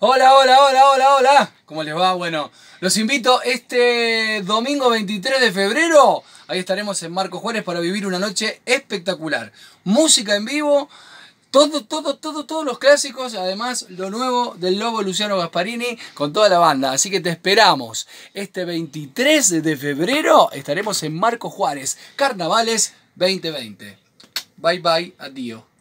Hola, hola, hola, hola, hola. ¿Cómo les va? Bueno, los invito este domingo 23 de febrero. Ahí estaremos en Marco Juárez para vivir una noche espectacular. Música en vivo, todos, todo, todo, todos los clásicos, además lo nuevo del Lobo Luciano Gasparini con toda la banda. Así que te esperamos. Este 23 de febrero estaremos en Marco Juárez, Carnavales 2020. Bye bye, adiós.